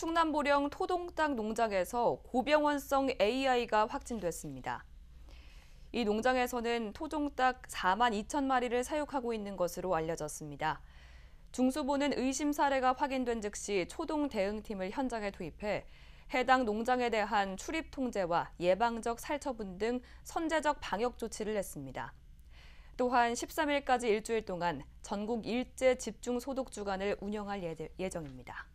충남 보령 토동땅 농장에서 고병원성 AI가 확진됐습니다. 이 농장에서는 토종닭 4만 2천 마리를 사육하고 있는 것으로 알려졌습니다. 중수본은 의심 사례가 확인된 즉시 초동 대응팀을 현장에 투입해 해당 농장에 대한 출입 통제와 예방적 살처분 등 선제적 방역 조치를 했습니다. 또한 13일까지 일주일 동안 전국 일제 집중 소독 주간을 운영할 예정입니다.